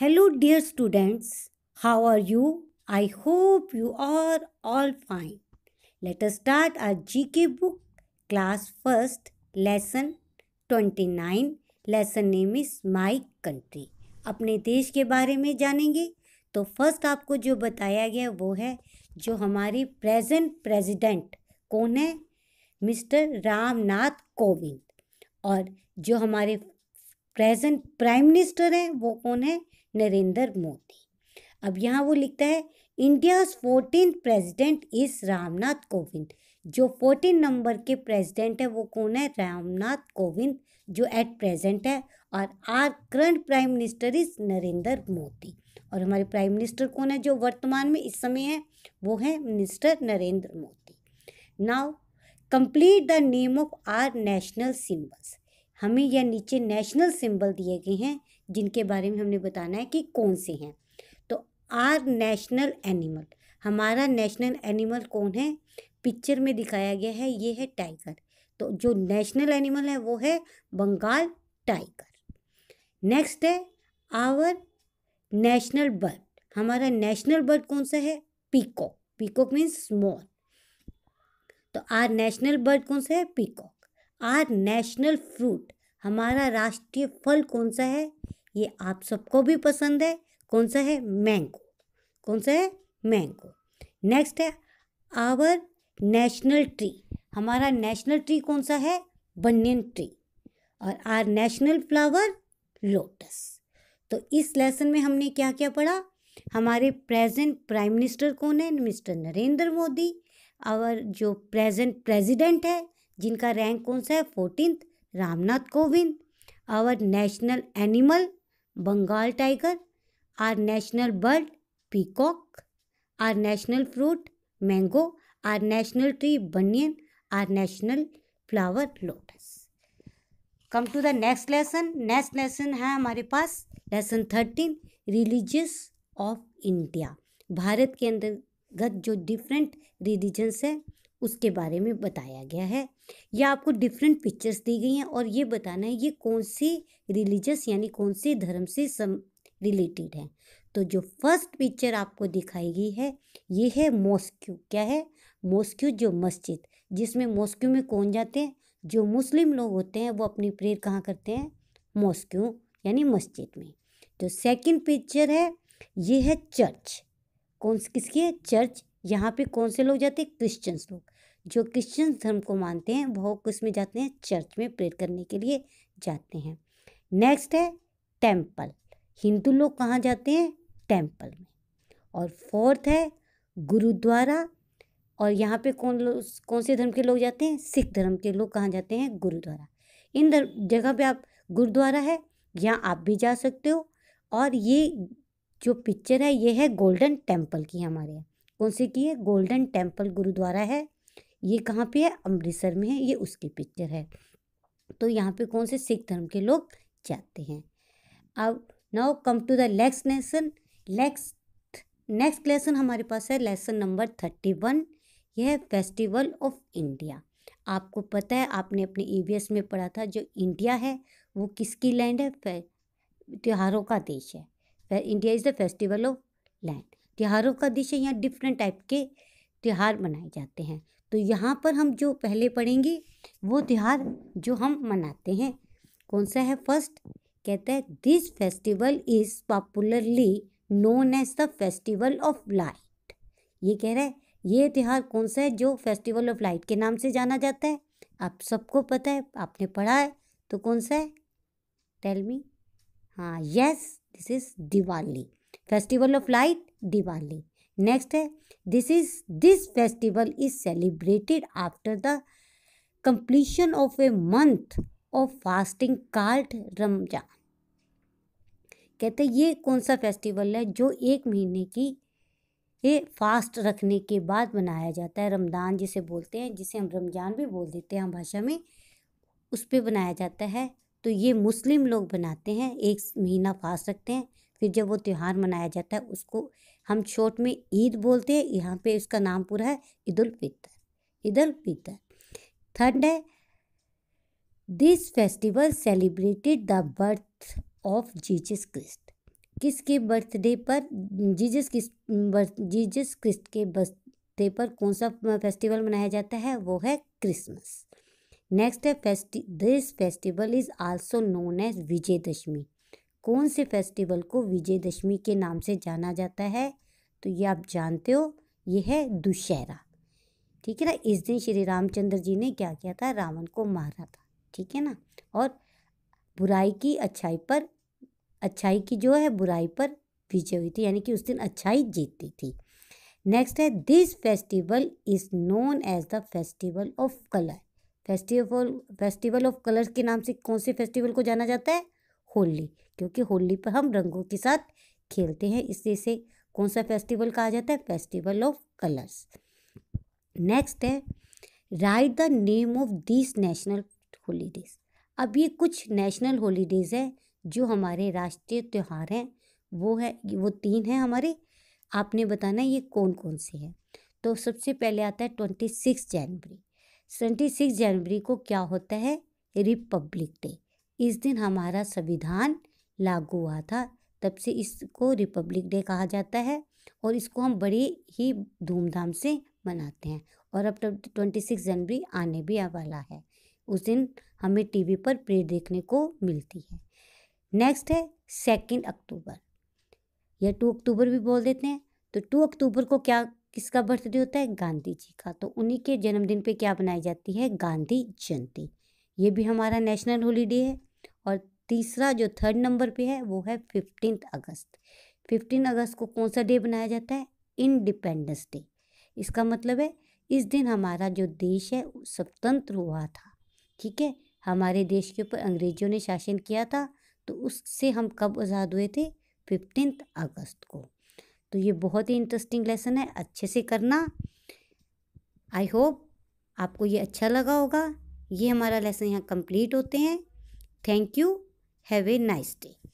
Hello students how are you I hope you are all fine let us start R G K book class first lesson twenty nine lesson name is my country अपने देश के बारे में जानेंगे तो first आपको जो बताया गया वो है जो हमारी प्रेजेंट प्रेसिडेंट कौन है मिस्टर रामनाथ कोविंद और जो हमारे प्रेजेंट प्राइम मिनिस्टर हैं वो कौन है नरेंद्र मोदी अब यहाँ वो लिखता है India's fourteen president is Ramnath Kovind जो फोर्टीन नंबर के प्रेसिडेंट है वो कौन है रामनाथ कोविंद जो एट प्रेजेंट है और our current prime minister is Narendra Modi और हमारे प्राइम मिनिस्टर कौन है जो वर्तमान में इस समय है वो है minister Narendra Modi now complete the name of our national symbols हमें यह नीचे नेशनल सिंबल दिए गए हैं जिनके बारे में हमने बताना है कि कौन से हैं तो आर नेशनल एनिमल हमारा नेशनल एनिमल कौन है पिक्चर में दिखाया गया है ये है टाइगर तो जो नेशनल एनिमल है वो है बंगाल टाइगर नेक्स्ट है आवर नेशनल बर्ड हमारा नेशनल बर्ड कौन सा है पीकॉक पीकॉक मीन्स स्मॉल तो आर नेशनल बर्ड कौन सा है पीकॉक आर नेशनल फ्रूट हमारा राष्ट्रीय फल कौन सा है ये आप सबको भी पसंद है कौन सा है मैंगो कौन सा है मैंगो नेक्स्ट है आवर नेशनल ट्री हमारा नेशनल ट्री कौन सा है बनियन ट्री और आर नेशनल फ्लावर लोटस तो इस लेसन में हमने क्या क्या पढ़ा हमारे प्रेजेंट प्राइम मिनिस्टर कौन है मिस्टर नरेंद्र मोदी और जो प्रेजेंट प्रेसिडेंट है जिनका रैंक कौन सा है fourteen Ramnath Kovind our national animal Bengal tiger our national bird peacock our national fruit mango our national tree banyan our national flower lotus come to the next lesson next lesson है हमारे पास lesson thirteen religious of India Bharat के अंतर्गत जो different religions हैं उसके बारे में बताया गया है या आपको डिफरेंट पिक्चर्स दी गई हैं और ये बताना है ये कौन से रिलीज़स यानी कौन से धर्म से सम रिलेटेड हैं तो जो फर्स्ट पिक्चर आपको दिखाई गई है ये है मॉस्क्यू क्या है मॉस्क्यू जो मस्जिद जिसमें मॉस्क्यू में कौन जाते हैं जो मुस्लिम लोग होते हैं वो अपनी प्रेयर कहाँ करते हैं मॉस्क्यू यानी मस्जिद में जो सेकंड पिक्चर है ये है चर्च कौन किसकी है चर्च यहाँ पे कौन से लोग जाते हैं क्रिश्चियंस लोग जो क्रिश्चियंस धर्म को मानते हैं वह किस में जाते हैं चर्च में प्रेयर करने के लिए जाते हैं नेक्स्ट है टेम्पल हिंदू लोग कहाँ जाते हैं टेम्पल में और फोर्थ है गुरुद्वारा और यहाँ पे कौन लोग कौन से धर्म के लोग जाते हैं सिख धर्म के लोग कहाँ जाते हैं गुरुद्वारा इन जगह पे आप गुरुद्वारा है यहाँ आप भी जा सकते हो और ये जो पिक्चर है ये है गोल्डन टेम्पल की हमारे यहाँ कौन सी की है गोल्डन टेम्पल गुरुद्वारा है ये कहाँ पे है अमृतसर में है ये उसकी पिक्चर है तो यहाँ पे कौन से सिख धर्म के लोग जाते हैं अब now come to the next lesson next next lesson हमारे पास है लेसन नंबर थर्टी वन यह है फेस्टिवल ऑफ इंडिया आपको पता है आपने अपने ई में पढ़ा था जो इंडिया है वो किसकी लैंड है त्योहारों का देश है India is the festival of land त्योहारों का दिशा यहाँ डिफरेंट टाइप के त्यौहार मनाए जाते हैं तो यहाँ पर हम जो पहले पढ़ेंगे वो त्यौहार जो हम मनाते हैं कौन सा है फर्स्ट कहते हैं this festival is popularly known as the festival of light ये कह रहा है ये त्यौहार कौन सा है जो फेस्टिवल ऑफ लाइट के नाम से जाना जाता है आप सबको पता है आपने पढ़ा है तो कौन सा है टेल मी हाँ yes this is Diwali festival of light Diwali next है this is this festival is celebrated after the completion of a month of fasting called Ramzan कहते हैं ये कौन सा फेस्टिवल है जो एक महीने की ये फास्ट रखने के बाद मनाया जाता है रमज़ान जिसे बोलते हैं जिसे हम रमज़ान भी बोल देते हैं हम भाषा में उस पर बनाया जाता है तो ये मुस्लिम लोग बनाते हैं एक महीना फास्ट रखते हैं फिर जब वो त्यौहार मनाया जाता है उसको हम छोट में ईद बोलते हैं यहाँ पे उसका नाम पूरा है ईद उल फितर ईद उल फितर थर्ड है this festival celebrated the birth of Jesus Christ किसके बर्थडे पर जीजस किस जीजस क्रिस्ट के बर्थडे पर कौन सा फेस्टिवल मनाया जाता है वो है क्रिसमस नेक्स्ट है फेस्टि this festival is also known as Vijayadashami कौन से फेस्टिवल को विजयदशमी के नाम से जाना जाता है तो ये आप जानते हो ये है दुशहरा ठीक है ना इस दिन श्री रामचंद्र जी ने क्या किया था रावण को मारा था ठीक है ना और बुराई की अच्छाई पर अच्छाई की जो है बुराई पर विजय हुई थी यानी कि उस दिन अच्छाई जीतती थी नेक्स्ट है this festival is known as the festival of colour festival festival of colours के नाम से कौन से फेस्टिवल को जाना जाता है होली क्योंकि होली पर हम रंगों के साथ खेलते हैं इससे इसे कौन सा फेस्टिवल कहा जाता है फेस्टिवल ऑफ कलर्स नेक्स्ट है write the name of this national holidays अब ये कुछ नेशनल होलीडेज़ हैं जो हमारे राष्ट्रीय त्यौहार हैं वो है वो तीन हैं हमारे आपने बताना ये कौन कौन से हैं तो सबसे पहले आता है ट्वेंटी सिक्स जनवरी ट्वेंटी सिक्स जनवरी को क्या होता है रिपब्लिक डे इस दिन हमारा संविधान लागू हुआ था तब से इसको रिपब्लिक डे कहा जाता है और इसको हम बड़े ही धूमधाम से मनाते हैं और अब ट्वेंटी सिक्स जनवरी आने भी वाला है उस दिन हमें टीवी पर प्रेड देखने को मिलती है नेक्स्ट है सेकेंड अक्टूबर या टू अक्टूबर भी बोल देते हैं तो टू अक्टूबर को क्या किसका बर्थडे होता है गांधी जी का तो उन्हीं के जन्मदिन पे क्या बनाई जाती है गांधी जयंती ये भी हमारा नेशनल हॉलीडे है तीसरा जो थर्ड नंबर पे है वो है फिफ्टीन अगस्त फिफ्टीन अगस्त को कौन सा डे बनाया जाता है इंडिपेंडेंस डे इसका मतलब है इस दिन हमारा जो देश है स्वतंत्र हुआ था ठीक है हमारे देश के ऊपर अंग्रेजों ने शासन किया था तो उससे हम कब आज़ाद हुए थे फिफ्टीन अगस्त को तो ये बहुत ही इंटरेस्टिंग लेसन है अच्छे से करना आई होप आपको ये अच्छा लगा होगा ये हमारा लेसन यहाँ कंप्लीट होते हैं thank you Have a nice day.